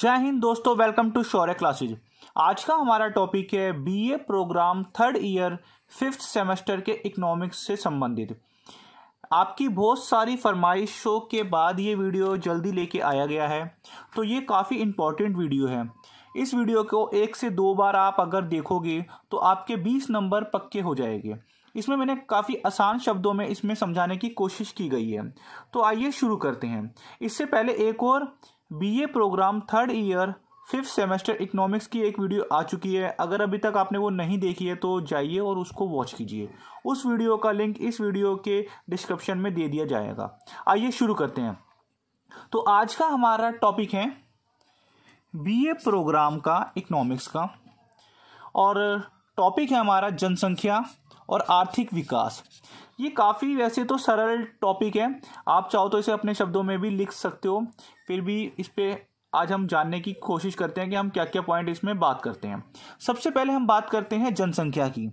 जय हिंद दोस्तों welcome to Shaurya classes आज का हमारा टॉपिक है BA programme third year fifth semester के इकोनॉमिक्स से संबंधित आपकी बहुत सारी फरमाइशों के बाद ये वीडियो जल्दी लेके आया गया है तो ये काफ़ी इम्पॉर्टेंट वीडियो है इस वीडियो को एक से दो बार आप अगर देखोगे तो आपके बीस नंबर पक्के हो जाएंगे इसमें मैंने काफ़ी आसान शब्दों में इसमें समझाने की कोशिश की गई है तो आइए शुरू करते हैं इससे पहले एक और BA programme third year fifth semester economics की एक वीडियो आ चुकी है अगर अभी तक आपने वो नहीं देखी है तो जाइए और उसको वॉच कीजिए उस वीडियो का लिंक इस वीडियो के डिस्क्रिप्शन में दे दिया जाएगा आइए शुरू करते हैं तो आज का हमारा टॉपिक है बीए प्रोग्राम का इकोनॉमिक्स का और टॉपिक है हमारा जनसंख्या और आर्थिक विकास ये काफ़ी वैसे तो सरल टॉपिक है आप चाहो तो इसे अपने शब्दों में भी लिख सकते हो फिर भी इस पर आज हम जानने की कोशिश करते हैं कि हम क्या क्या पॉइंट इसमें बात करते हैं सबसे पहले हम बात करते हैं जनसंख्या की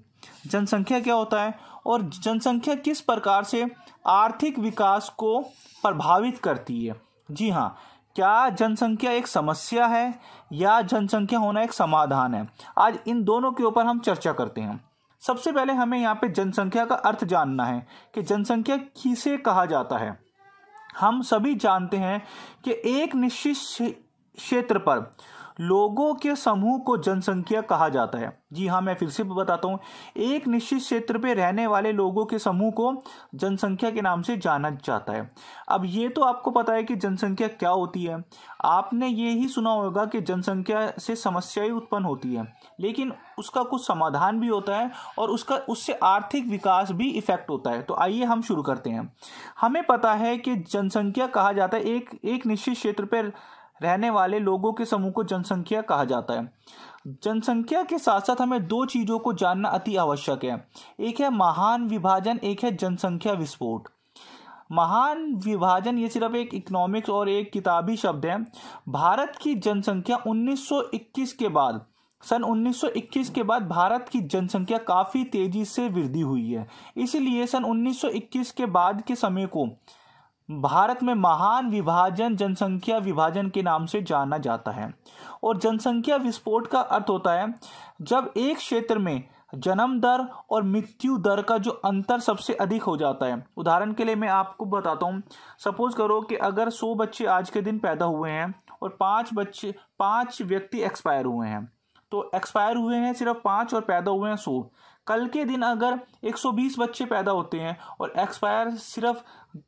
जनसंख्या क्या होता है और जनसंख्या किस प्रकार से आर्थिक विकास को प्रभावित करती है जी हाँ क्या जनसंख्या एक समस्या है या जनसंख्या होना एक समाधान है आज इन दोनों के ऊपर हम चर्चा करते हैं सबसे पहले हमें यहाँ पे जनसंख्या का अर्थ जानना है कि जनसंख्या किसे कहा जाता है हम सभी जानते हैं कि एक निश्चित क्षेत्र पर लोगों के समूह को जनसंख्या कहा जाता है जी हाँ मैं फिर से बताता हूँ एक निश्चित क्षेत्र पे रहने वाले लोगों के समूह को जनसंख्या के नाम से जाना जाता है अब ये तो आपको पता है कि जनसंख्या क्या होती है आपने ये ही सुना होगा कि जनसंख्या से समस्याएं उत्पन्न होती है लेकिन उसका कुछ समाधान भी होता है और उसका उससे आर्थिक विकास भी इफेक्ट होता है तो आइए हम शुरू करते हैं हमें पता है कि जनसंख्या कहा जाता है एक एक निश्चित क्षेत्र पर रहने वाले लोगों के समूह को जनसंख्या कहा जाता है जनसंख्या के साथ साथ हमें दो चीज़ों को जानना अति आवश्यक है एक है महान विभाजन एक है जनसंख्या विस्फोट महान विभाजन ये सिर्फ एक इकोनॉमिक्स और एक किताबी शब्द है भारत की जनसंख्या 1921 के बाद सन 1921 के बाद भारत की जनसंख्या काफ़ी तेज़ी से वृद्धि हुई है इसलिए सन 1921 के बाद के समय को भारत में महान विभाजन जनसंख्या विभाजन के नाम से जाना जाता है और जनसंख्या विस्फोट का अर्थ होता है जब एक क्षेत्र में जन्म दर और मृत्यु दर का जो अंतर सबसे अधिक हो जाता है उदाहरण के लिए मैं आपको बताता हूँ सपोज करो कि अगर 100 बच्चे आज के दिन पैदा हुए हैं और पाँच बच्चे पाँच व्यक्ति एक्सपायर हुए हैं तो एक्सपायर हुए हैं सिर्फ पाँच और पैदा हुए हैं सौ कल के दिन अगर 120 बच्चे पैदा होते हैं और एक्सपायर सिर्फ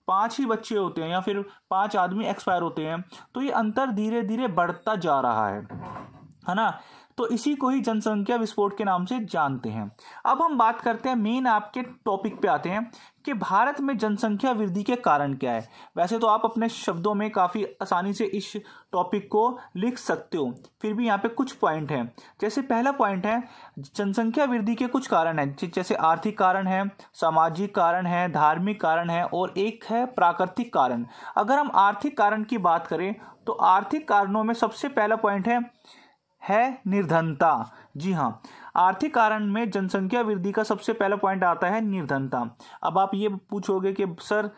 पांच ही बच्चे होते हैं या फिर पांच आदमी एक्सपायर होते हैं तो ये अंतर धीरे धीरे बढ़ता जा रहा है है ना तो इसी को ही जनसंख्या विस्फोट के नाम से जानते हैं अब हम बात करते हैं मेन आपके टॉपिक पे आते हैं कि भारत में जनसंख्या वृद्धि के कारण क्या है वैसे तो आप अपने शब्दों में काफ़ी आसानी से इस टॉपिक को लिख सकते हो फिर भी यहाँ पे कुछ पॉइंट हैं जैसे पहला पॉइंट है जनसंख्या वृद्धि के कुछ कारण हैं जैसे आर्थिक कारण है सामाजिक कारण है धार्मिक कारण है और एक है प्राकृतिक कारण अगर हम आर्थिक कारण की बात करें तो आर्थिक कारणों में सबसे पहला पॉइंट है है निर्धनता जी हाँ आर्थिक कारण में जनसंख्या वृद्धि का सबसे पहला पॉइंट आता है निर्धनता अब आप ये पूछोगे कि सर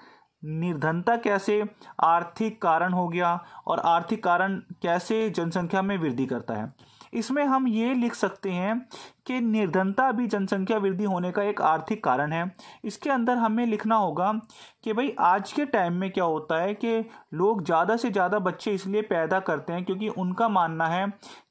निर्धनता कैसे आर्थिक कारण हो गया और आर्थिक कारण कैसे जनसंख्या में वृद्धि करता है इसमें हम ये लिख सकते हैं कि निर्धनता भी जनसंख्या वृद्धि होने का एक आर्थिक कारण है इसके अंदर हमें लिखना होगा कि भाई आज के टाइम में क्या होता है कि लोग ज़्यादा से ज़्यादा बच्चे इसलिए पैदा करते हैं क्योंकि उनका मानना है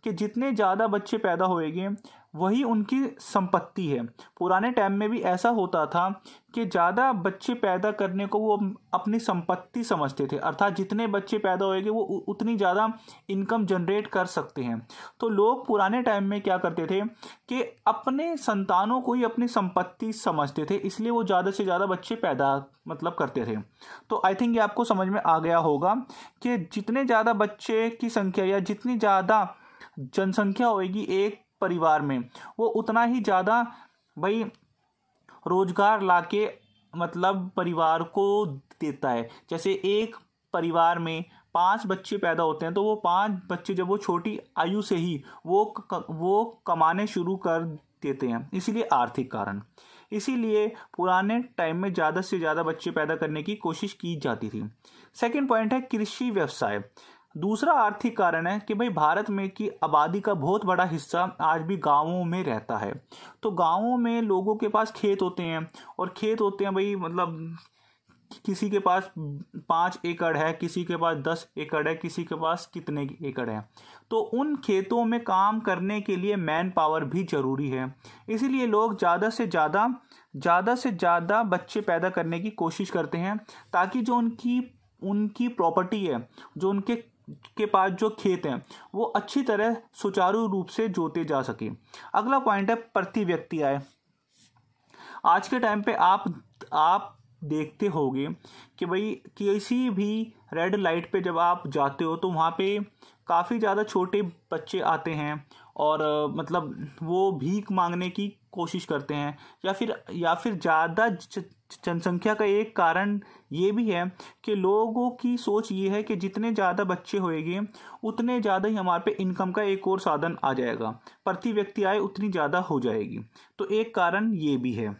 कि जितने ज़्यादा बच्चे पैदा होएंगे वही उनकी संपत्ति है पुराने टाइम में भी ऐसा होता था कि ज़्यादा बच्चे पैदा करने को वो अपनी संपत्ति समझते थे अर्थात जितने बच्चे पैदा होएंगे वो उतनी ज़्यादा इनकम जनरेट कर सकते हैं तो लोग पुराने टाइम में क्या करते थे कि अपने संतानों को ही अपनी संपत्ति समझते थे इसलिए वो ज़्यादा से ज़्यादा बच्चे पैदा मतलब करते थे तो आई थिंक ये आपको समझ में आ गया होगा कि जितने ज़्यादा बच्चे की संख्या या जितनी ज़्यादा जनसंख्या होएगी एक परिवार में वो उतना ही ज़्यादा भाई रोजगार लाके मतलब परिवार को देता है जैसे एक परिवार में पांच बच्चे पैदा होते हैं तो वो पांच बच्चे जब वो छोटी आयु से ही वो क, वो कमाने शुरू कर देते हैं इसीलिए आर्थिक कारण इसीलिए पुराने टाइम में ज़्यादा से ज़्यादा बच्चे पैदा करने की कोशिश की जाती थी सेकंड पॉइंट है कृषि व्यवसाय दूसरा आर्थिक कारण है कि भाई भारत में की आबादी का बहुत बड़ा हिस्सा आज भी गांवों में रहता है तो गांवों में लोगों के पास खेत होते हैं और खेत होते हैं भाई मतलब किसी के पास पाँच एकड़ है किसी के पास दस एकड़ है किसी के पास कितने एकड़ है तो उन खेतों में काम करने के लिए मैन पावर भी ज़रूरी है इसीलिए लोग ज़्यादा से ज़्यादा ज़्यादा से ज़्यादा बच्चे पैदा करने की कोशिश करते हैं ताकि जो उनकी उनकी प्रॉपर्टी है जो उनके के पास जो खेत हैं वो अच्छी तरह सुचारू रूप से जोते जा सके अगला पॉइंट है प्रति व्यक्ति आय आज के टाइम पे आप आप देखते होगे कि भाई किसी भी रेड लाइट पे जब आप जाते हो तो वहाँ पे काफ़ी ज़्यादा छोटे बच्चे आते हैं और मतलब वो भीख मांगने की कोशिश करते हैं या फिर या फिर ज़्यादा जनसंख्या का एक कारण ये भी है कि लोगों की सोच ये है कि जितने ज़्यादा बच्चे होएंगे उतने ज़्यादा ही हमारे पे इनकम का एक और साधन आ जाएगा प्रति व्यक्ति आय उतनी ज़्यादा हो जाएगी तो एक कारण ये भी है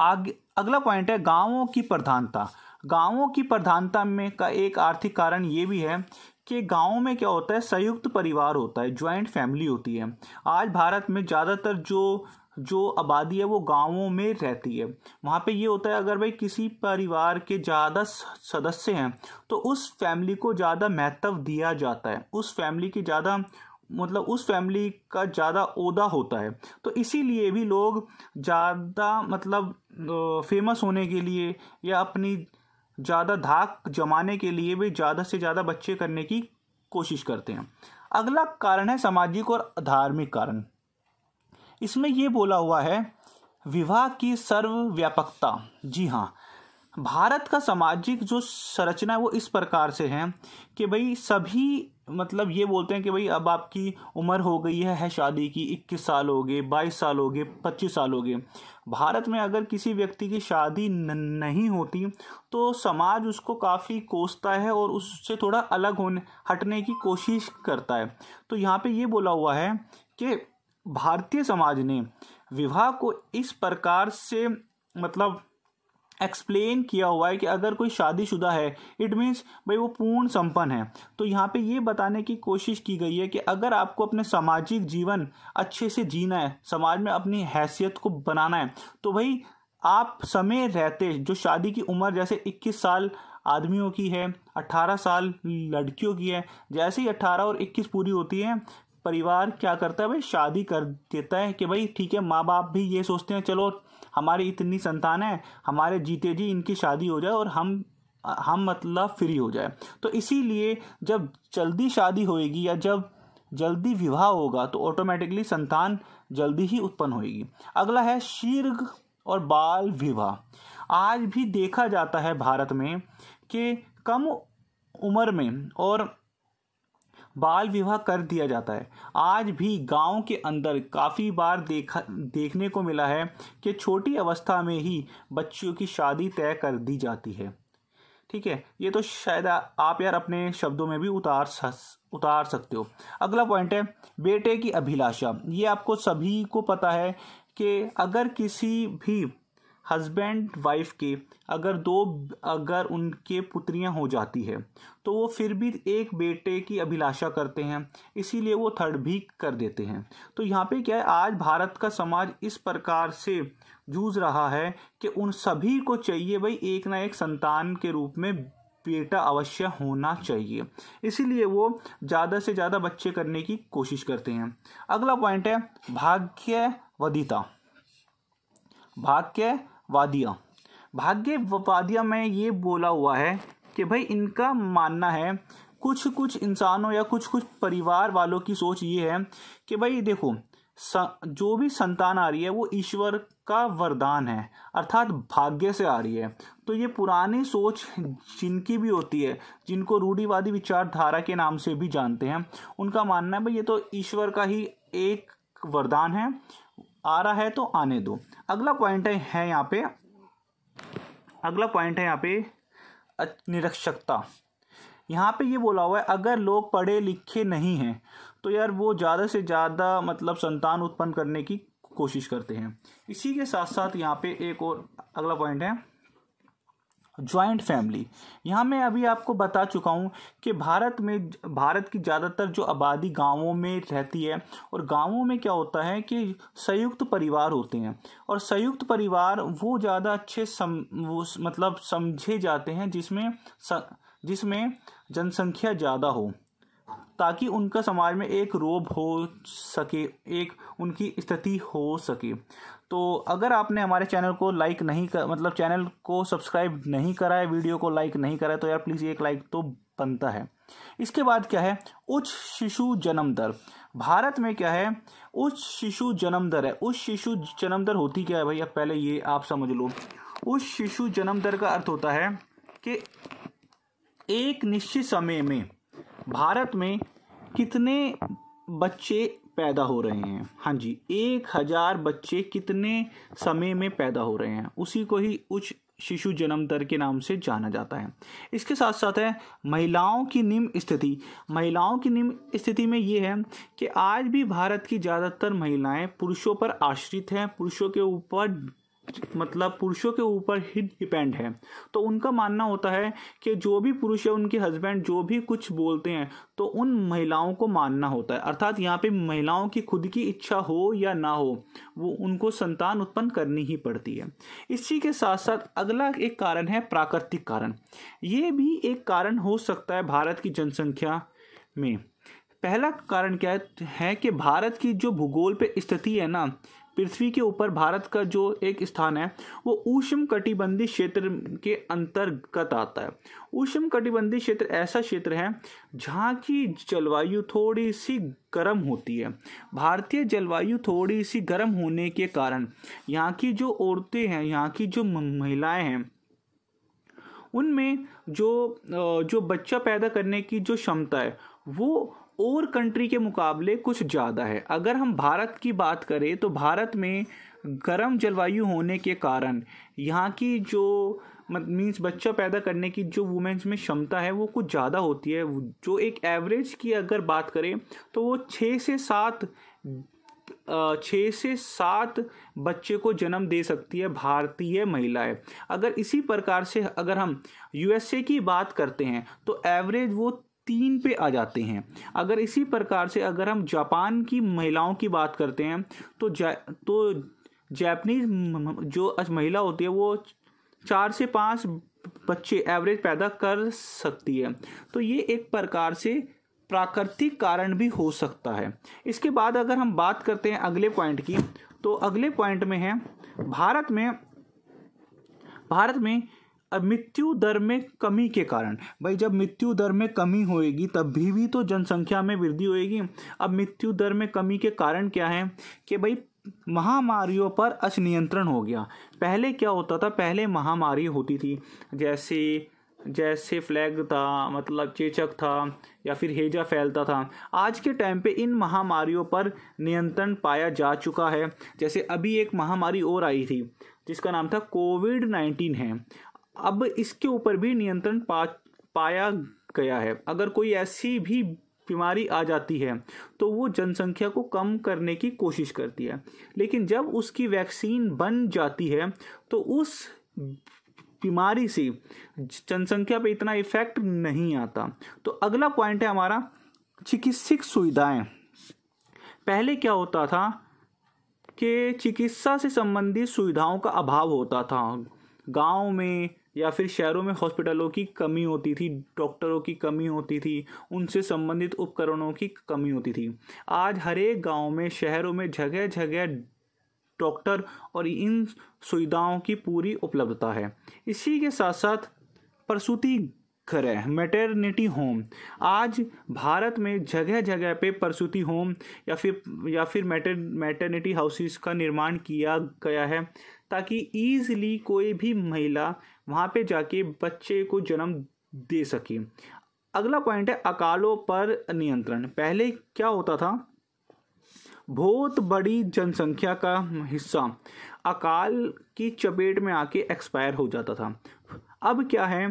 आगे अगला पॉइंट है गांवों की प्रधानता गांवों की प्रधानता में का एक आर्थिक कारण ये भी है कि गाँव में क्या होता है संयुक्त परिवार होता है ज्वाइंट फैमिली होती है आज भारत में ज़्यादातर जो जो आबादी है वो गांवों में रहती है वहाँ पे ये होता है अगर भाई किसी परिवार के ज़्यादा सदस्य हैं तो उस फैमिली को ज़्यादा महत्व दिया जाता है उस फैमिली की ज़्यादा मतलब उस फैमिली का ज़्यादा उदा होता है तो इसीलिए भी लोग ज़्यादा मतलब फेमस होने के लिए या अपनी ज़्यादा धाक जमाने के लिए भी ज़्यादा से ज़्यादा बच्चे करने की कोशिश करते हैं अगला कारण है सामाजिक और धार्मिक कारण इसमें ये बोला हुआ है विवाह की सर्वव्यापकता जी हाँ भारत का सामाजिक जो संरचना है वो इस प्रकार से है कि भाई सभी मतलब ये बोलते हैं कि भाई अब आपकी उम्र हो गई है, है शादी की इक्कीस साल हो गए बाईस साल हो गए पच्चीस साल हो गए भारत में अगर किसी व्यक्ति की शादी न, नहीं होती तो समाज उसको काफ़ी कोसता है और उससे थोड़ा अलग होने हटने की कोशिश करता है तो यहाँ पे ये बोला हुआ है कि भारतीय समाज ने विवाह को इस प्रकार से मतलब एक्सप्लेन किया हुआ है कि अगर कोई शादीशुदा है इट मीन्स भाई वो पूर्ण संपन्न है तो यहाँ पे ये बताने की कोशिश की गई है कि अगर आपको अपने सामाजिक जीवन अच्छे से जीना है समाज में अपनी हैसियत को बनाना है तो भाई आप समय रहते जो शादी की उम्र जैसे 21 साल आदमियों की है 18 साल लड़कियों की है जैसे ही 18 और 21 पूरी होती है परिवार क्या करता है भाई शादी कर देता है कि भाई ठीक है माँ बाप भी ये सोचते हैं चलो हमारी इतनी संतान है हमारे जीते जी इनकी शादी हो जाए और हम हम मतलब फ्री हो जाए तो इसीलिए जब जल्दी शादी होएगी या जब जल्दी विवाह होगा तो ऑटोमेटिकली संतान जल्दी ही उत्पन्न होएगी अगला है शीर्घ और बाल विवाह आज भी देखा जाता है भारत में कि कम उम्र में और बाल विवाह कर दिया जाता है आज भी गांव के अंदर काफ़ी बार देखा देखने को मिला है कि छोटी अवस्था में ही बच्चियों की शादी तय कर दी जाती है ठीक है ये तो शायद आप यार अपने शब्दों में भी उतार उतार सकते हो अगला पॉइंट है बेटे की अभिलाषा ये आपको सभी को पता है कि अगर किसी भी हस्बैंड वाइफ के अगर दो अगर उनके पुत्रियां हो जाती है तो वो फिर भी एक बेटे की अभिलाषा करते हैं इसीलिए वो थर्ड भी कर देते हैं तो यहाँ पे क्या है आज भारत का समाज इस प्रकार से जूझ रहा है कि उन सभी को चाहिए भाई एक ना एक संतान के रूप में बेटा अवश्य होना चाहिए इसीलिए वो ज़्यादा से ज़्यादा बच्चे करने की कोशिश करते हैं अगला पॉइंट है भाग्य वदिता भाग्य वादिया भाग्य वादिया में ये बोला हुआ है कि भाई इनका मानना है कुछ कुछ इंसानों या कुछ कुछ परिवार वालों की सोच ये है कि भाई देखो जो भी संतान आ रही है वो ईश्वर का वरदान है अर्थात भाग्य से आ रही है तो ये पुरानी सोच जिनकी भी होती है जिनको रूढ़ीवादी विचारधारा के नाम से भी जानते हैं उनका मानना है भाई ये तो ईश्वर का ही एक वरदान है आ रहा है तो आने दो अगला पॉइंट है यहाँ पे अगला पॉइंट है यहाँ पे निरक्षकता यहाँ पे ये बोला हुआ है अगर लोग पढ़े लिखे नहीं हैं तो यार वो ज़्यादा से ज़्यादा मतलब संतान उत्पन्न करने की कोशिश करते हैं इसी के साथ साथ यहाँ पे एक और अगला पॉइंट है ज्वाइंट फैमिली यहाँ मैं अभी आपको बता चुका हूँ कि भारत में भारत की ज़्यादातर जो आबादी गांवों में रहती है और गांवों में क्या होता है कि संयुक्त परिवार होते हैं और संयुक्त परिवार वो ज़्यादा अच्छे सम वो मतलब समझे जाते हैं जिसमें जिसमें जनसंख्या ज़्यादा हो ताकि उनका समाज में एक रोब हो सके एक उनकी स्थिति हो सके तो अगर आपने हमारे चैनल को लाइक नहीं कर मतलब चैनल को सब्सक्राइब नहीं करा है वीडियो को लाइक नहीं करा है तो यार प्लीज़ एक लाइक तो बनता है इसके बाद क्या है उच्च शिशु जन्म दर भारत में क्या है उच्च शिशु जन्म दर है उच्च शिशु जन्म दर होती क्या है भैया पहले ये आप समझ लो उच्च शिशु जन्म दर का अर्थ होता है कि एक निश्चित समय में भारत में कितने बच्चे पैदा हो रहे हैं हाँ जी एक हजार बच्चे कितने समय में पैदा हो रहे हैं उसी को ही उच्च शिशु जन्म दर के नाम से जाना जाता है इसके साथ साथ है महिलाओं की निम्न स्थिति महिलाओं की निम्न स्थिति में ये है कि आज भी भारत की ज़्यादातर महिलाएं पुरुषों पर आश्रित हैं पुरुषों के ऊपर मतलब पुरुषों के ऊपर ही डिपेंड है तो उनका मानना होता है कि जो भी पुरुष या उनके हस्बैंड जो भी कुछ बोलते हैं तो उन महिलाओं को मानना होता है अर्थात यहाँ पे महिलाओं की खुद की इच्छा हो या ना हो वो उनको संतान उत्पन्न करनी ही पड़ती है इसी के साथ साथ अगला एक कारण है प्राकृतिक कारण ये भी एक कारण हो सकता है भारत की जनसंख्या में पहला कारण क्या है कि भारत की जो भूगोल पे स्थिति है ना पृथ्वी के ऊपर भारत का जो एक स्थान है वो ऊष्म कटिबंधी क्षेत्र के अंतर्गत आता है ऊष्म कटिबंधी क्षेत्र ऐसा क्षेत्र है जहाँ की जलवायु थोड़ी सी गर्म होती है भारतीय जलवायु थोड़ी सी गर्म होने के कारण यहाँ की जो औरतें हैं यहाँ की जो महिलाएं हैं उनमें जो जो बच्चा पैदा करने की जो क्षमता है वो और कंट्री के मुकाबले कुछ ज़्यादा है अगर हम भारत की बात करें तो भारत में गर्म जलवायु होने के कारण यहाँ की जो मीन्स बच्चा पैदा करने की जो वुमेंस में क्षमता है वो कुछ ज़्यादा होती है जो एक एवरेज की अगर बात करें तो वो छः से सात छः से सात बच्चे को जन्म दे सकती है भारतीय महिलाएं अगर इसी प्रकार से अगर हम यूएसए की बात करते हैं तो एवरेज वो तीन पे आ जाते हैं अगर इसी प्रकार से अगर हम जापान की महिलाओं की बात करते हैं तो जा, तो जैपनीज जो महिला होती है वो चार से पाँच बच्चे एवरेज पैदा कर सकती है तो ये एक प्रकार से प्राकृतिक कारण भी हो सकता है इसके बाद अगर हम बात करते हैं अगले पॉइंट की तो अगले पॉइंट में है भारत में भारत में मृत्यु दर में कमी के कारण भाई जब मृत्यु दर में कमी होएगी तब भी भी तो जनसंख्या में वृद्धि होएगी अब मृत्यु दर में कमी के कारण क्या है कि भाई महामारियों पर अनियंत्रण हो गया पहले क्या होता था पहले महामारी होती थी जैसे जैसे फ्लैग था मतलब चेचक था या फिर हेजा फैलता था आज के टाइम पे इन महामारियों पर नियंत्रण पाया जा चुका है जैसे अभी एक महामारी और आई थी जिसका नाम था कोविड नाइन्टीन है अब इसके ऊपर भी नियंत्रण पा पाया गया है अगर कोई ऐसी भी बीमारी आ जाती है तो वो जनसंख्या को कम करने की कोशिश करती है लेकिन जब उसकी वैक्सीन बन जाती है तो उस बीमारी से जनसंख्या पे इतना इफेक्ट नहीं आता तो अगला पॉइंट है हमारा चिकित्सक सुविधाएं पहले क्या होता था कि चिकित्सा से संबंधित सुविधाओं का अभाव होता था गांव में या फिर शहरों में हॉस्पिटलों की कमी होती थी डॉक्टरों की कमी होती थी उनसे संबंधित उपकरणों की कमी होती थी आज हर एक गाँव में शहरों में जगह जगह डॉक्टर और इन सुविधाओं की पूरी उपलब्धता है इसी के साथ साथ प्रसूति घर है मेटर्निटी होम आज भारत में जगह जगह पे प्रसूति होम या फिर या फिर मैटर मैटर्निटी हाउसेस का निर्माण किया गया है ताकि ईजली कोई भी महिला वहाँ पे जाके बच्चे को जन्म दे सके अगला पॉइंट है अकालों पर नियंत्रण पहले क्या होता था बहुत बड़ी जनसंख्या का हिस्सा अकाल की चपेट में आके एक्सपायर हो जाता था अब क्या है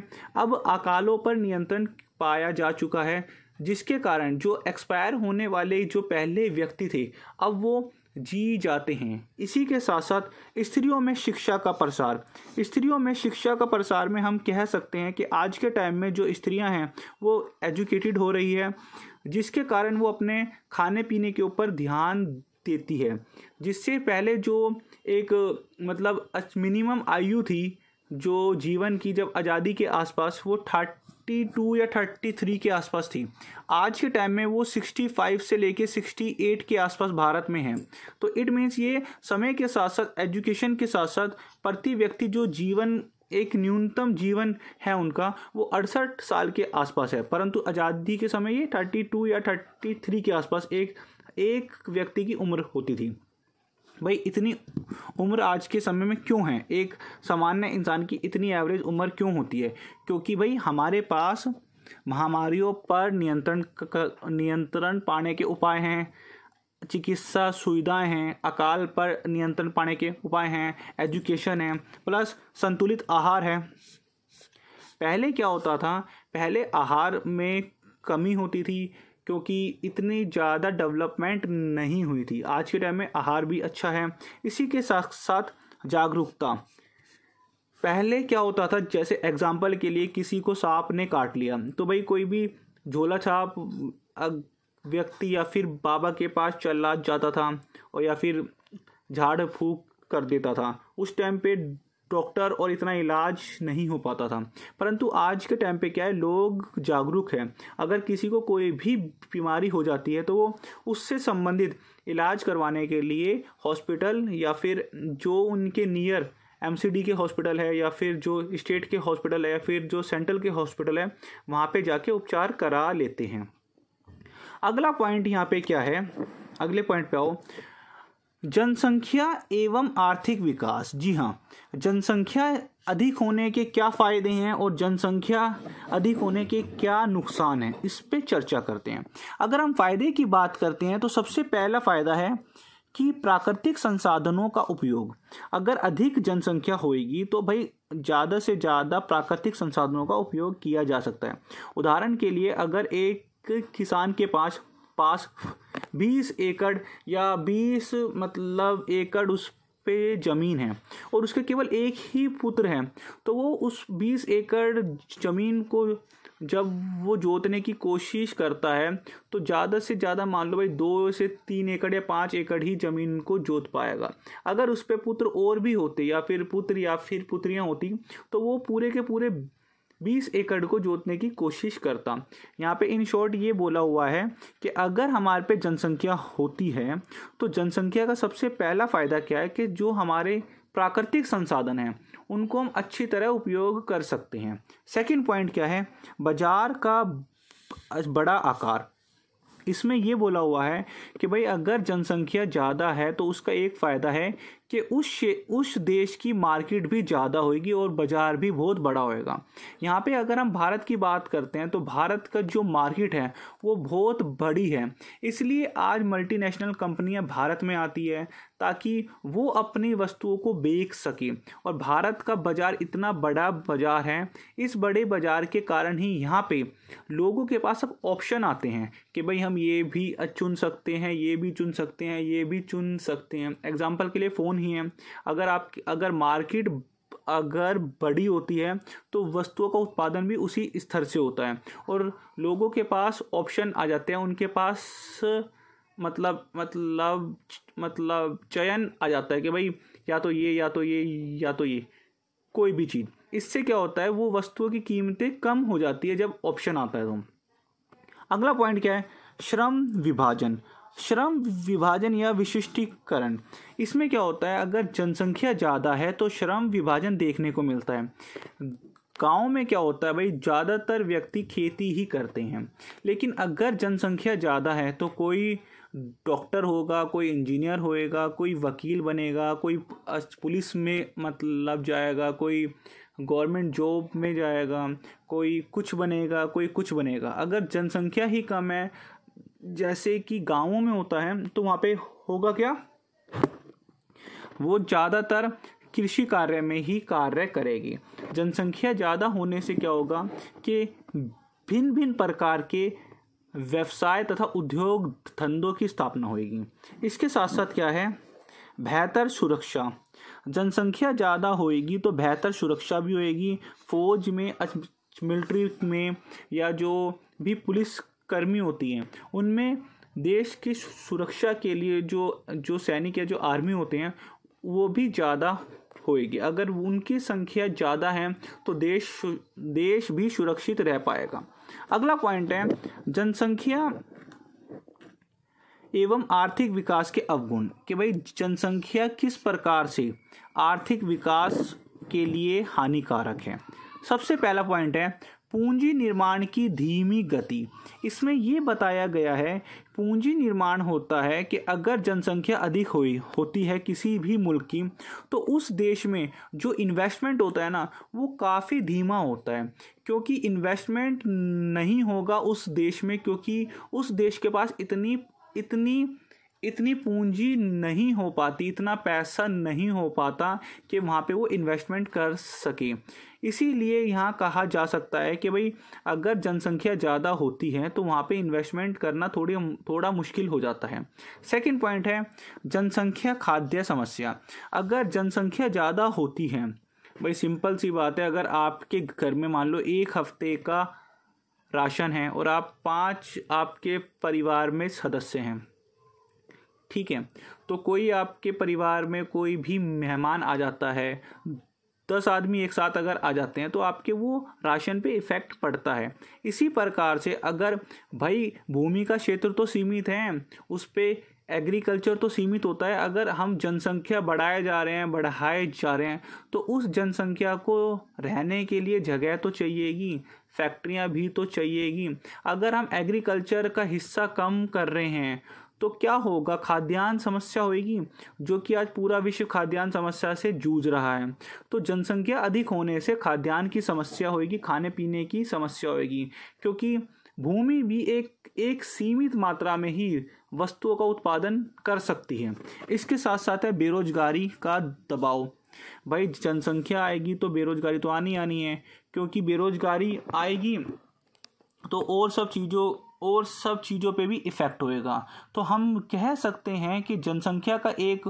अब अकालों पर नियंत्रण पाया जा चुका है जिसके कारण जो एक्सपायर होने वाले जो पहले व्यक्ति थे अब वो जी जाते हैं इसी के साथ साथ स्त्रियों में शिक्षा का प्रसार स्त्रियों में शिक्षा का प्रसार में हम कह सकते हैं कि आज के टाइम में जो स्त्रियां हैं वो एजुकेटेड हो रही है जिसके कारण वो अपने खाने पीने के ऊपर ध्यान देती है जिससे पहले जो एक मतलब मिनिमम आयु थी जो जीवन की जब आज़ादी के आसपास वो थर्ट थर्टी टू या थर्टी थ्री के आसपास थी आज के टाइम में वो सिक्सटी फाइव से लेके एट के आसपास भारत में है तो इट मीन्स ये समय के साथ साथ एजुकेशन के साथ साथ प्रति व्यक्ति जो जीवन एक न्यूनतम जीवन है उनका वो अड़सठ साल के आसपास है परंतु आज़ादी के समय ये थर्टी टू या थर्टी थ्री के आसपास एक एक व्यक्ति की उम्र होती थी भाई इतनी उम्र आज के समय में क्यों है एक सामान्य इंसान की इतनी एवरेज उम्र क्यों होती है क्योंकि भाई हमारे पास महामारियों पर नियंत्रण नियंत्रण पाने के उपाय हैं चिकित्सा सुविधाएं हैं अकाल पर नियंत्रण पाने के उपाय हैं एजुकेशन है प्लस संतुलित आहार है पहले क्या होता था पहले आहार में कमी होती थी क्योंकि इतनी ज़्यादा डेवलपमेंट नहीं हुई थी आज के टाइम में आहार भी अच्छा है इसी के साथ साथ जागरूकता पहले क्या होता था जैसे एग्जाम्पल के लिए किसी को सांप ने काट लिया तो भाई कोई भी झोला छाप व्यक्ति या फिर बाबा के पास चला जाता था और या फिर झाड़ फूक कर देता था उस टाइम पे डॉक्टर और इतना इलाज नहीं हो पाता था परंतु आज के टाइम पे क्या है लोग जागरूक हैं अगर किसी को कोई भी बीमारी हो जाती है तो वो उससे संबंधित इलाज करवाने के लिए हॉस्पिटल या फिर जो उनके नियर एम के हॉस्पिटल है या फिर जो स्टेट के हॉस्पिटल है या फिर जो सेंट्रल के हॉस्पिटल है वहाँ पे जाके उपचार करा लेते हैं अगला पॉइंट यहाँ पे क्या है अगले पॉइंट पे आओ जनसंख्या एवं आर्थिक विकास जी हाँ जनसंख्या अधिक होने के क्या फ़ायदे हैं और जनसंख्या अधिक होने के क्या नुकसान हैं इस पे चर्चा करते हैं अगर हम फ़ायदे की बात करते हैं तो सबसे पहला फ़ायदा है कि प्राकृतिक संसाधनों का उपयोग अगर अधिक जनसंख्या होगी तो भाई ज़्यादा से ज़्यादा प्राकृतिक संसाधनों का उपयोग किया जा सकता है उदाहरण के लिए अगर एक किसान के पास पास बीस एकड़ या बीस मतलब एकड़ उस पे ज़मीन है और उसके केवल एक ही पुत्र है तो वो उस बीस एकड़ ज़मीन को जब वो जोतने की कोशिश करता है तो ज़्यादा से ज़्यादा मान लो भाई दो से तीन एकड़ या पाँच एकड़ ही ज़मीन को जोत पाएगा अगर उस पर पुत्र और भी होते या फिर पुत्र या फिर पुत्रियाँ होती तो वो पूरे के पूरे बीस एकड़ को जोतने की कोशिश करता यहाँ पे इन शॉर्ट ये बोला हुआ है कि अगर हमारे पे जनसंख्या होती है तो जनसंख्या का सबसे पहला फ़ायदा क्या है कि जो हमारे प्राकृतिक संसाधन हैं उनको हम अच्छी तरह उपयोग कर सकते हैं सेकंड पॉइंट क्या है बाजार का बड़ा आकार इसमें ये बोला हुआ है कि भाई अगर जनसंख्या ज़्यादा है तो उसका एक फ़ायदा है कि उस उस देश की मार्केट भी ज़्यादा होगी और बाज़ार भी बहुत बड़ा होएगा यहाँ पे अगर हम भारत की बात करते हैं तो भारत का जो मार्केट है वो बहुत बड़ी है इसलिए आज मल्टीनेशनल कंपनियाँ भारत में आती है ताकि वो अपनी वस्तुओं को बेच सकें और भारत का बाज़ार इतना बड़ा बाज़ार है इस बड़े बाज़ार के कारण ही यहाँ पे लोगों के पास अब ऑप्शन आते हैं कि भाई हम ये भी चुन सकते हैं ये भी चुन सकते हैं ये भी चुन सकते हैं एग्ज़ाम्पल के लिए फ़ोन ही है अगर आप अगर मार्केट अगर बड़ी होती है तो वस्तुओं का उत्पादन भी उसी स्तर से होता है और लोगों के पास ऑप्शन आ जाते हैं उनके पास मतलब मतलब मतलब चयन आ जाता है कि भाई या तो ये या तो ये या तो ये कोई भी चीज़ इससे क्या होता है वो वस्तुओं की कीमतें कम हो जाती है जब ऑप्शन आता है तो अगला पॉइंट क्या है श्रम विभाजन श्रम विभाजन या विशिष्टीकरण इसमें क्या होता है अगर जनसंख्या ज़्यादा है तो श्रम विभाजन देखने को मिलता है गाँव में क्या होता है भाई ज़्यादातर व्यक्ति खेती ही करते हैं लेकिन अगर जनसंख्या ज़्यादा है तो कोई डॉक्टर होगा कोई इंजीनियर होएगा कोई वकील बनेगा कोई पुलिस में मतलब जाएगा कोई गवर्नमेंट जॉब में जाएगा कोई कुछ बनेगा कोई कुछ बनेगा अगर जनसंख्या ही कम है जैसे कि गांवों में होता है तो वहाँ पे होगा क्या वो ज़्यादातर कृषि कार्य में ही कार्य करेगी जनसंख्या ज़्यादा होने से क्या होगा कि भिन्न भिन्न प्रकार के व्यवसाय तथा उद्योग धंधों की स्थापना होगी इसके साथ साथ क्या है बेहतर सुरक्षा जनसंख्या ज़्यादा होएगी तो बेहतर सुरक्षा भी होएगी फौज में मिलिट्री में या जो भी पुलिस कर्मी होती हैं उनमें देश की सुरक्षा के लिए जो जो सैनिक या जो आर्मी होते हैं वो भी ज़्यादा होएगी अगर उनकी संख्या ज़्यादा है तो देश देश भी सुरक्षित रह पाएगा अगला पॉइंट है जनसंख्या एवं आर्थिक विकास के अवगुण कि भाई जनसंख्या किस प्रकार से आर्थिक विकास के लिए हानिकारक है सबसे पहला पॉइंट है पूंजी निर्माण की धीमी गति इसमें ये बताया गया है पूंजी निर्माण होता है कि अगर जनसंख्या अधिक हो होती है किसी भी मुल्क की तो उस देश में जो इन्वेस्टमेंट होता है ना वो काफ़ी धीमा होता है क्योंकि इन्वेस्टमेंट नहीं होगा उस देश में क्योंकि उस देश के पास इतनी इतनी इतनी पूंजी नहीं हो पाती इतना पैसा नहीं हो पाता कि वहाँ पे वो इन्वेस्टमेंट कर सके इसीलिए यहाँ कहा जा सकता है कि भाई अगर जनसंख्या ज़्यादा होती है तो वहाँ पे इन्वेस्टमेंट करना थोड़ी थोड़ा मुश्किल हो जाता है सेकंड पॉइंट है जनसंख्या खाद्य समस्या अगर जनसंख्या ज़्यादा होती है भाई सिंपल सी बात है अगर आपके घर में मान लो एक हफ्ते का राशन है और आप पाँच आपके परिवार में सदस्य हैं ठीक है तो कोई आपके परिवार में कोई भी मेहमान आ जाता है दस आदमी एक साथ अगर आ जाते हैं तो आपके वो राशन पे इफ़ेक्ट पड़ता है इसी प्रकार से अगर भाई भूमि का क्षेत्र तो सीमित है उस पर एग्रीकल्चर तो सीमित होता है अगर हम जनसंख्या बढ़ाए जा रहे हैं बढ़ाए जा रहे हैं तो उस जनसंख्या को रहने के लिए जगह तो चाहिएगी फैक्ट्रियाँ भी तो चाहिएगी अगर हम एग्रीकल्चर का हिस्सा कम कर रहे हैं तो क्या होगा खाद्यान्न समस्या होगी जो कि आज पूरा विश्व खाद्यान्न समस्या से जूझ रहा है तो जनसंख्या अधिक होने से खाद्यान्न की समस्या होगी खाने पीने की समस्या होगी क्योंकि भूमि भी एक एक सीमित मात्रा में ही वस्तुओं का उत्पादन कर सकती है इसके साथ साथ है बेरोजगारी का दबाव भाई जनसंख्या आएगी तो बेरोजगारी तो आनी आनी है क्योंकि बेरोजगारी आएगी तो और सब चीज़ों और सब चीज़ों पे भी इफ़ेक्ट होएगा तो हम कह सकते हैं कि जनसंख्या का एक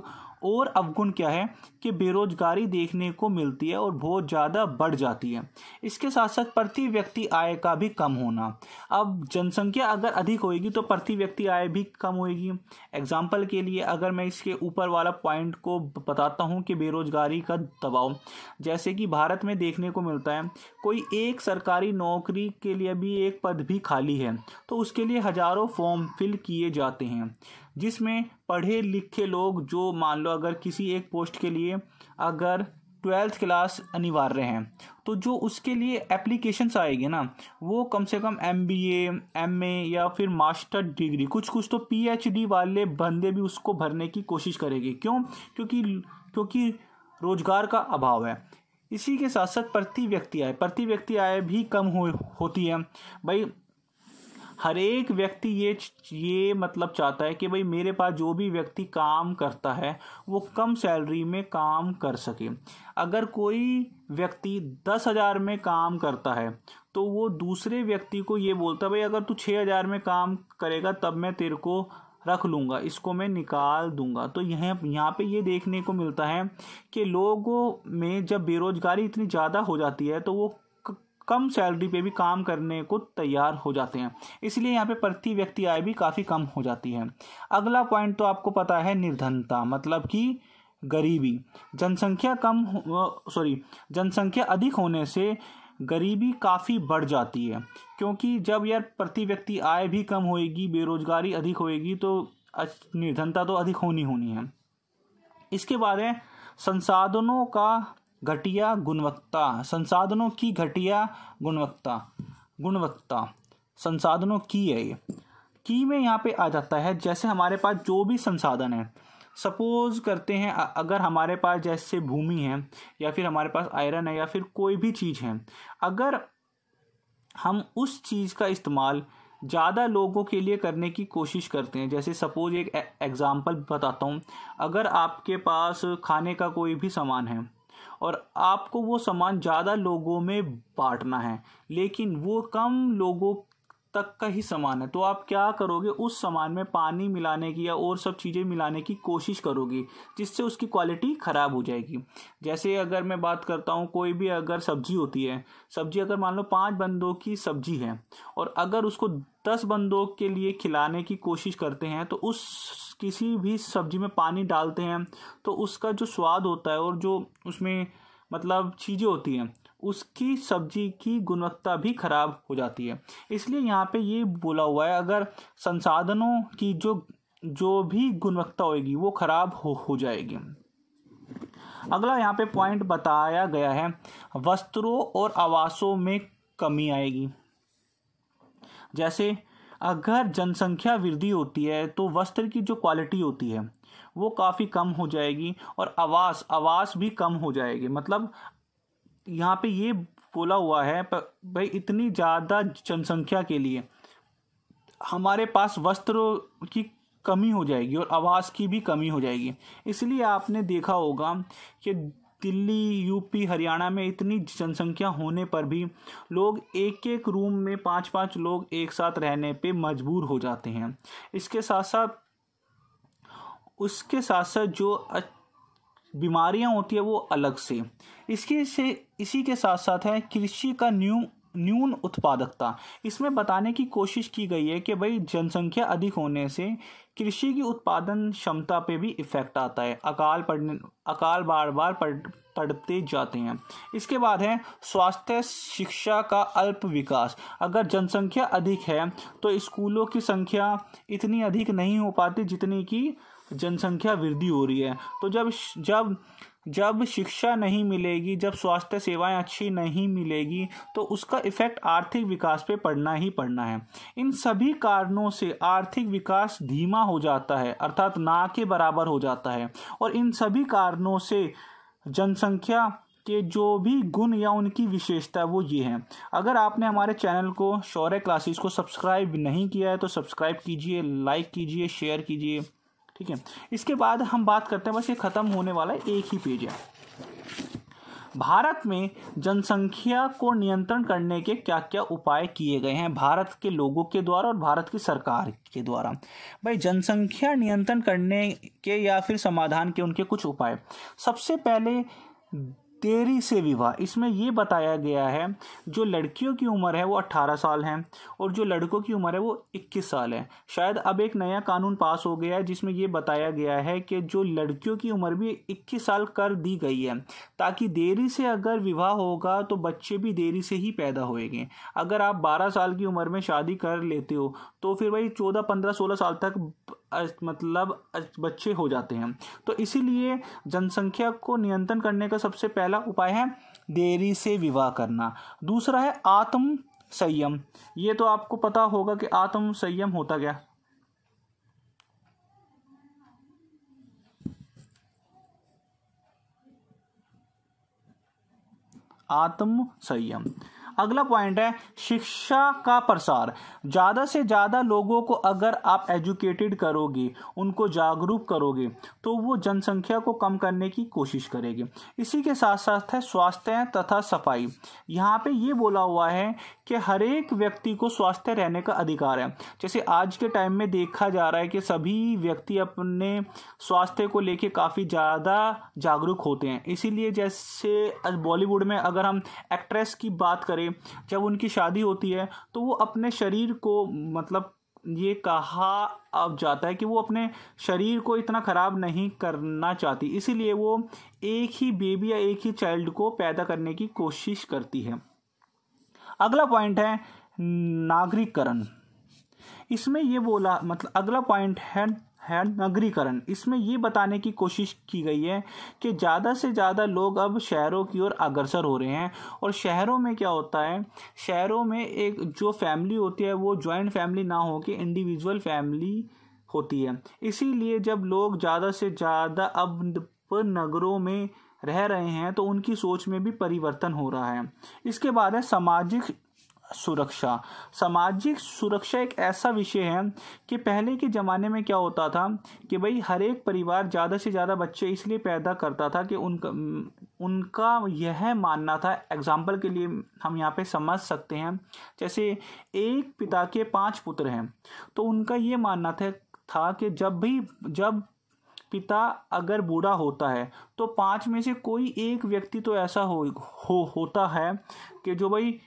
और अवगुण क्या है कि बेरोजगारी देखने को मिलती है और बहुत ज़्यादा बढ़ जाती है इसके साथ साथ प्रति व्यक्ति आय का भी कम होना अब जनसंख्या अगर अधिक होएगी तो प्रति व्यक्ति आय भी कम होएगी एग्जाम्पल के लिए अगर मैं इसके ऊपर वाला पॉइंट को बताता हूँ कि बेरोजगारी का दबाव जैसे कि भारत में देखने को मिलता है कोई एक सरकारी नौकरी के लिए भी एक पद भी खाली है तो उसके लिए हज़ारों फॉर्म फिल किए जाते हैं जिसमें पढ़े लिखे लोग जो मान लो अगर किसी एक पोस्ट के लिए अगर ट्वेल्थ क्लास अनिवार्य हैं तो जो उसके लिए एप्लीकेशंस आएंगे ना वो कम से कम एम बी एम ए या फिर मास्टर डिग्री कुछ कुछ तो पीएचडी वाले बंदे भी उसको भरने की कोशिश करेंगे क्यों क्योंकि क्योंकि रोज़गार का अभाव है इसी के साथ साथ प्रति व्यक्ति आय प्रति व्यक्ति आय भी कम हो होती है भाई हर एक व्यक्ति ये ये मतलब चाहता है कि भाई मेरे पास जो भी व्यक्ति काम करता है वो कम सैलरी में काम कर सके अगर कोई व्यक्ति दस हज़ार में काम करता है तो वो दूसरे व्यक्ति को ये बोलता है भाई अगर तू छः हज़ार में काम करेगा तब मैं तेरे को रख लूँगा इसको मैं निकाल दूँगा तो यह यहाँ पे ये देखने को मिलता है कि लोगों में जब बेरोज़गारी इतनी ज़्यादा हो जाती है तो वो कम सैलरी पे भी काम करने को तैयार हो जाते हैं इसलिए यहाँ पे प्रति व्यक्ति आय भी काफ़ी कम हो जाती है अगला पॉइंट तो आपको पता है निर्धनता मतलब कि गरीबी जनसंख्या कम सॉरी जनसंख्या अधिक होने से गरीबी काफ़ी बढ़ जाती है क्योंकि जब यार प्रति व्यक्ति आय भी कम होएगी बेरोजगारी अधिक होएगी तो निर्धनता तो अधिक होनी होनी है इसके बाद है संसाधनों का घटिया गुणवत्ता संसाधनों की घटिया गुणवत्ता गुणवत्ता संसाधनों की है ये की में यहाँ पे आ जाता है जैसे हमारे पास जो भी संसाधन है सपोज करते हैं अगर हमारे पास जैसे भूमि है या फिर हमारे पास आयरन है या फिर कोई भी चीज़ है अगर हम उस चीज़ का इस्तेमाल ज़्यादा लोगों के लिए करने की कोशिश करते हैं जैसे सपोज एक एग्ज़ाम्पल बताता हूँ अगर आपके पास खाने का कोई भी सामान है और आपको वो सामान ज़्यादा लोगों में बांटना है लेकिन वो कम लोगों तक का ही सामान है तो आप क्या करोगे उस सामान में पानी मिलाने की या और सब चीज़ें मिलाने की कोशिश करोगी जिससे उसकी क्वालिटी ख़राब हो जाएगी जैसे अगर मैं बात करता हूँ कोई भी अगर सब्जी होती है सब्जी अगर मान लो पाँच बंदों की सब्जी है और अगर उसको दस बंदों के लिए खिलाने की कोशिश करते हैं तो उस किसी भी सब्जी में पानी डालते हैं तो उसका जो स्वाद होता है और जो उसमें मतलब चीज़ें होती हैं उसकी सब्जी की गुणवत्ता भी ख़राब हो जाती है इसलिए यहाँ पे ये बोला हुआ है अगर संसाधनों की जो जो भी गुणवत्ता होगी वो ख़राब हो हो जाएगी अगला यहाँ पे पॉइंट बताया गया है वस्त्रों और आवासों में कमी आएगी जैसे अगर जनसंख्या वृद्धि होती है तो वस्त्र की जो क्वालिटी होती है वो काफ़ी कम हो जाएगी और आवास आवास भी कम हो जाएगी मतलब यहाँ पे ये बोला हुआ है भाई इतनी ज़्यादा जनसंख्या के लिए हमारे पास वस्त्रों की कमी हो जाएगी और आवास की भी कमी हो जाएगी इसलिए आपने देखा होगा कि दिल्ली यूपी हरियाणा में इतनी जनसंख्या होने पर भी लोग एक एक रूम में पाँच पाँच लोग एक साथ रहने पे मजबूर हो जाते हैं इसके साथ साथ उसके साथ साथ जो बीमारियां होती है वो अलग से इसके से इसी के साथ साथ है कृषि का न्यू न्यून उत्पादकता इसमें बताने की कोशिश की गई है कि भाई जनसंख्या अधिक होने से कृषि की उत्पादन क्षमता पे भी इफ़ेक्ट आता है अकाल पड़ने अकाल बार बार पड़ पड़ते जाते हैं इसके बाद है स्वास्थ्य शिक्षा का अल्प विकास अगर जनसंख्या अधिक है तो स्कूलों की संख्या इतनी अधिक नहीं हो पाती जितनी कि जनसंख्या वृद्धि हो रही है तो जब जब जब शिक्षा नहीं मिलेगी जब स्वास्थ्य सेवाएं अच्छी नहीं मिलेगी तो उसका इफेक्ट आर्थिक विकास पे पड़ना ही पड़ना है इन सभी कारणों से आर्थिक विकास धीमा हो जाता है अर्थात ना के बराबर हो जाता है और इन सभी कारणों से जनसंख्या के जो भी गुण या उनकी विशेषता वो ये हैं अगर आपने हमारे चैनल को शौर्य क्लासेस को सब्सक्राइब नहीं किया है तो सब्सक्राइब कीजिए लाइक कीजिए शेयर कीजिए ठीक है इसके बाद हम बात करते हैं बस ये ख़त्म होने वाला है एक ही पेज है भारत में जनसंख्या को नियंत्रण करने के क्या क्या उपाय किए गए हैं भारत के लोगों के द्वारा और भारत की सरकार के द्वारा भाई जनसंख्या नियंत्रण करने के या फिर समाधान के उनके कुछ उपाय सबसे पहले तेरी से विवाह इसमें ये बताया गया है जो लड़कियों की उम्र है वो 18 साल है और जो लड़कों की उम्र है वो 21 साल है शायद अब एक नया कानून पास हो गया है जिसमें ये बताया गया है कि जो लड़कियों की उम्र भी 21 साल कर दी गई है ताकि देरी से अगर विवाह होगा तो बच्चे भी देरी से ही पैदा होएंगे अगर आप बारह साल की उम्र में शादी कर लेते हो तो फिर भाई चौदह पंद्रह सोलह साल तक मतलब बच्चे हो जाते हैं तो इसीलिए जनसंख्या को नियंत्रण करने का सबसे पहला उपाय है देरी से विवाह करना दूसरा है आत्म संयम ये तो आपको पता होगा कि आत्म संयम होता क्या आत्म संयम अगला पॉइंट है शिक्षा का प्रसार ज़्यादा से ज़्यादा लोगों को अगर आप एजुकेटेड करोगे उनको जागरूक करोगे तो वो जनसंख्या को कम करने की कोशिश करेगी इसी के साथ साथ है स्वास्थ्य तथा सफाई यहाँ पे ये बोला हुआ है कि हर एक व्यक्ति को स्वास्थ्य रहने का अधिकार है जैसे आज के टाइम में देखा जा रहा है कि सभी व्यक्ति अपने स्वास्थ्य को लेके काफ़ी ज़्यादा जागरूक होते हैं इसीलिए जैसे बॉलीवुड में अगर हम एक्ट्रेस की बात करें जब उनकी शादी होती है तो वो अपने शरीर को मतलब ये कहा अब जाता है कि वो अपने शरीर को इतना ख़राब नहीं करना चाहती इसीलिए वो एक ही बेबी या एक ही चाइल्ड को पैदा करने की कोशिश करती है अगला पॉइंट है नागरिकरण इसमें ये बोला मतलब अगला पॉइंट है है नगरीकरण इसमें ये बताने की कोशिश की गई है कि ज़्यादा से ज़्यादा लोग अब शहरों की ओर अग्रसर हो रहे हैं और शहरों में क्या होता है शहरों में एक जो फैमिली होती है वो जॉइंट फैमिली ना हो के इंडिविजुअल फैमिली होती है इसीलिए जब लोग ज़्यादा से ज़्यादा अब नगरों में रह रहे हैं तो उनकी सोच में भी परिवर्तन हो रहा है इसके बाद है सामाजिक सुरक्षा सामाजिक सुरक्षा एक ऐसा विषय है कि पहले के ज़माने में क्या होता था कि भाई हर एक परिवार ज़्यादा से ज़्यादा बच्चे इसलिए पैदा करता था कि उनका उनका यह मानना था एग्जाम्पल के लिए हम यहाँ पे समझ सकते हैं जैसे एक पिता के पांच पुत्र हैं तो उनका ये मानना था था कि जब भी जब पिता अगर बूढ़ा होता है तो पांच में से कोई एक व्यक्ति तो ऐसा हो, हो होता है कि जो भाई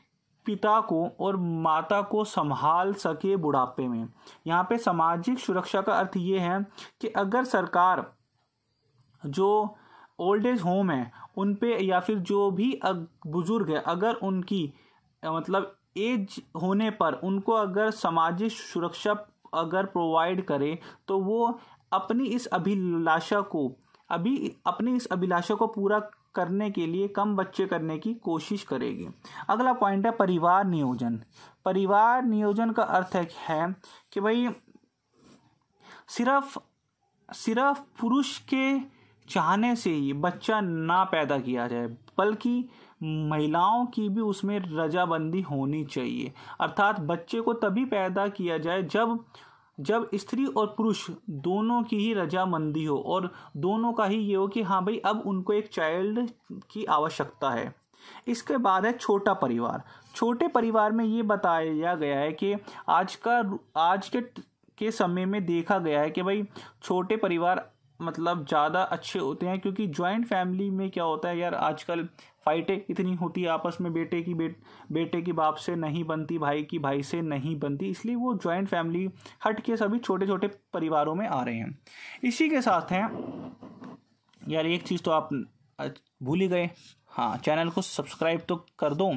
पिता को और माता को संभाल सके बुढ़ापे में यहाँ पे सामाजिक सुरक्षा का अर्थ ये है कि अगर सरकार जो ओल्ड एज होम है उन पे या फिर जो भी बुजुर्ग है अगर उनकी मतलब एज होने पर उनको अगर सामाजिक सुरक्षा अगर प्रोवाइड करे तो वो अपनी इस अभिलाषा को अभी अपनी इस अभिलाषा को पूरा करने के लिए कम बच्चे करने की कोशिश करेगी अगला पॉइंट है परिवार नियोजन परिवार नियोजन का अर्थ है कि भाई सिर्फ सिर्फ पुरुष के चाहने से ही बच्चा ना पैदा किया जाए बल्कि महिलाओं की भी उसमें रजाबंदी होनी चाहिए अर्थात बच्चे को तभी पैदा किया जाए जब जब स्त्री और पुरुष दोनों की ही रजामंदी हो और दोनों का ही ये हो कि हाँ भाई अब उनको एक चाइल्ड की आवश्यकता है इसके बाद है छोटा परिवार छोटे परिवार में ये बताया गया है कि आज का आज के के समय में देखा गया है कि भाई छोटे परिवार मतलब ज़्यादा अच्छे होते हैं क्योंकि जॉइंट फैमिली में क्या होता है यार आजकल फाइटें इतनी होती है आपस में बेटे की बेट बेटे की बाप से नहीं बनती भाई की भाई से नहीं बनती इसलिए वो जॉइंट फैमिली हट के सभी छोटे छोटे परिवारों में आ रहे हैं इसी के साथ हैं यार एक चीज़ तो आप भूल ही गए हाँ चैनल को सब्सक्राइब तो कर दो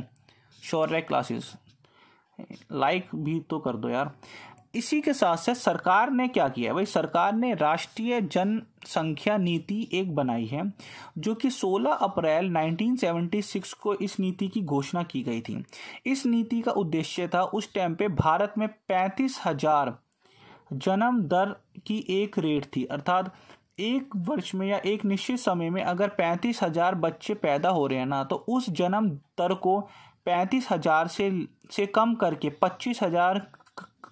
श्योर क्लासेस लाइक भी तो कर दो यार इसी के साथ साथ सरकार ने क्या किया है भाई सरकार ने राष्ट्रीय जनसंख्या नीति एक बनाई है जो कि 16 अप्रैल 1976 को इस नीति की घोषणा की गई थी इस नीति का उद्देश्य था उस टाइम पे भारत में पैंतीस हजार जन्म दर की एक रेट थी अर्थात एक वर्ष में या एक निश्चित समय में अगर पैंतीस हजार बच्चे पैदा हो रहे हैं ना तो उस जन्म दर को पैंतीस हजार से से कम करके पच्चीस हजार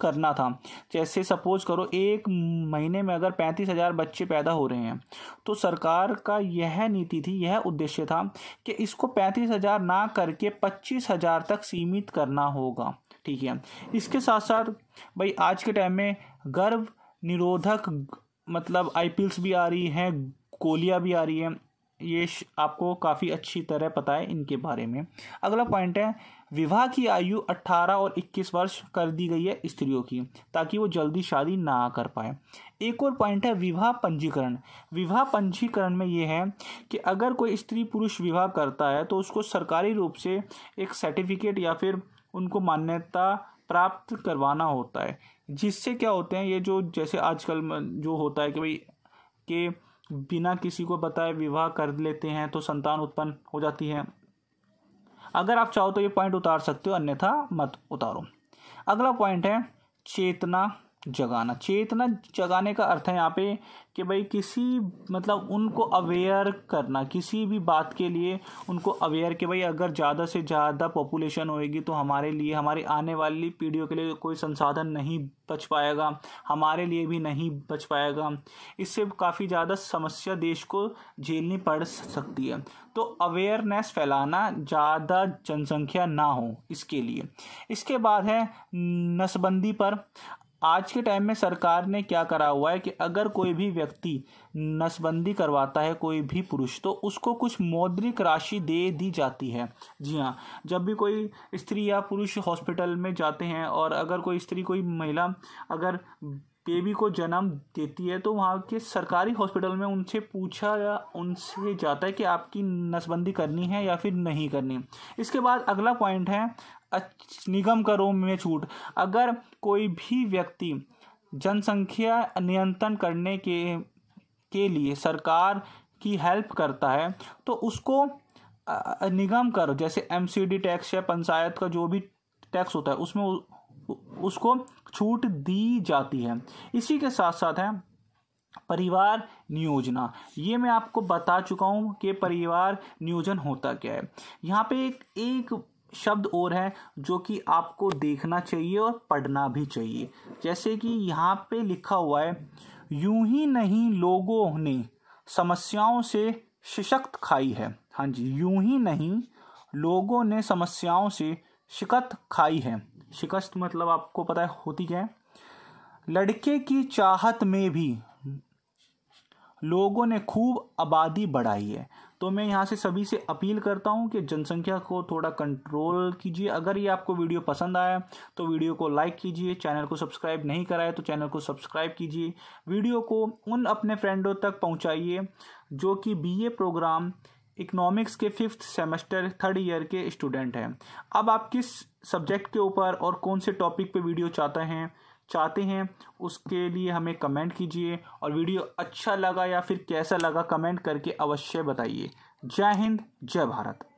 करना था जैसे सपोज करो एक महीने में अगर पैंतीस हज़ार बच्चे पैदा हो रहे हैं तो सरकार का यह नीति थी यह उद्देश्य था कि इसको पैंतीस हज़ार ना करके पच्चीस हज़ार तक सीमित करना होगा ठीक है इसके साथ साथ भाई आज के टाइम में गर्भ निरोधक मतलब आई भी आ रही हैं गोलियाँ भी आ रही हैं ये आपको काफ़ी अच्छी तरह पता है इनके बारे में अगला पॉइंट है विवाह की आयु 18 और 21 वर्ष कर दी गई है स्त्रियों की ताकि वो जल्दी शादी ना कर पाए एक और पॉइंट है विवाह पंजीकरण विवाह पंजीकरण में ये है कि अगर कोई स्त्री पुरुष विवाह करता है तो उसको सरकारी रूप से एक सर्टिफिकेट या फिर उनको मान्यता प्राप्त करवाना होता है जिससे क्या होते हैं ये जो जैसे आजकल जो होता है कि भाई के बिना किसी को बताए विवाह कर लेते हैं तो संतान उत्पन्न हो जाती है अगर आप चाहो तो ये पॉइंट उतार सकते हो अन्यथा मत उतारो अगला पॉइंट है चेतना जगाना चेतना जगाने का अर्थ है यहाँ पे कि भाई किसी मतलब उनको अवेयर करना किसी भी बात के लिए उनको अवेयर कि भाई अगर ज़्यादा से ज़्यादा पॉपुलेशन होएगी तो हमारे लिए हमारे आने वाली पीढ़ियों के लिए कोई संसाधन नहीं बच पाएगा हमारे लिए भी नहीं बच पाएगा इससे काफ़ी ज़्यादा समस्या देश को झेलनी पड़ सकती है तो अवेयरनेस फैलाना ज़्यादा जनसंख्या ना हो इसके लिए इसके बाद है नसबंदी पर आज के टाइम में सरकार ने क्या करा हुआ है कि अगर कोई भी व्यक्ति नसबंदी करवाता है कोई भी पुरुष तो उसको कुछ मौद्रिक राशि दे दी जाती है जी हाँ जब भी कोई स्त्री या पुरुष हॉस्पिटल में जाते हैं और अगर कोई स्त्री कोई महिला अगर बेबी को जन्म देती है तो वहाँ के सरकारी हॉस्पिटल में उनसे पूछा या उनसे जाता है कि आपकी नसबंदी करनी है या फिर नहीं करनी इसके बाद अगला पॉइंट है निगम करों में छूट अगर कोई भी व्यक्ति जनसंख्या नियंत्रण करने के के लिए सरकार की हेल्प करता है तो उसको निगम कर जैसे एम टैक्स या पंचायत का जो भी टैक्स होता है उसमें उसको छूट दी जाती है इसी के साथ साथ है परिवार नियोजना ये मैं आपको बता चुका हूँ कि परिवार नियोजन होता क्या है यहाँ पे एक एक शब्द और है जो कि आपको देखना चाहिए और पढ़ना भी चाहिए जैसे कि यहाँ पे लिखा हुआ है यूं ही नहीं लोगों ने समस्याओं से शिकत खाई है हाँ जी यूं ही नहीं लोगों ने समस्याओं से शिकत खाई है शिकस्त मतलब आपको पता है होती क्या है लड़के की चाहत में भी लोगों ने खूब आबादी बढ़ाई है तो मैं यहाँ से सभी से अपील करता हूँ कि जनसंख्या को थोड़ा कंट्रोल कीजिए अगर ये आपको वीडियो पसंद आया तो वीडियो को लाइक कीजिए चैनल को सब्सक्राइब नहीं कराए तो चैनल को सब्सक्राइब कीजिए वीडियो को उन अपने फ्रेंडों तक पहुँचाइए जो कि बी प्रोग्राम इकोनॉमिक्स के फिफ्थ सेमेस्टर थर्ड ईयर के स्टूडेंट हैं अब आप किस सब्जेक्ट के ऊपर और कौन से टॉपिक पे वीडियो चाहते हैं चाहते हैं उसके लिए हमें कमेंट कीजिए और वीडियो अच्छा लगा या फिर कैसा लगा कमेंट करके अवश्य बताइए जय हिंद जय भारत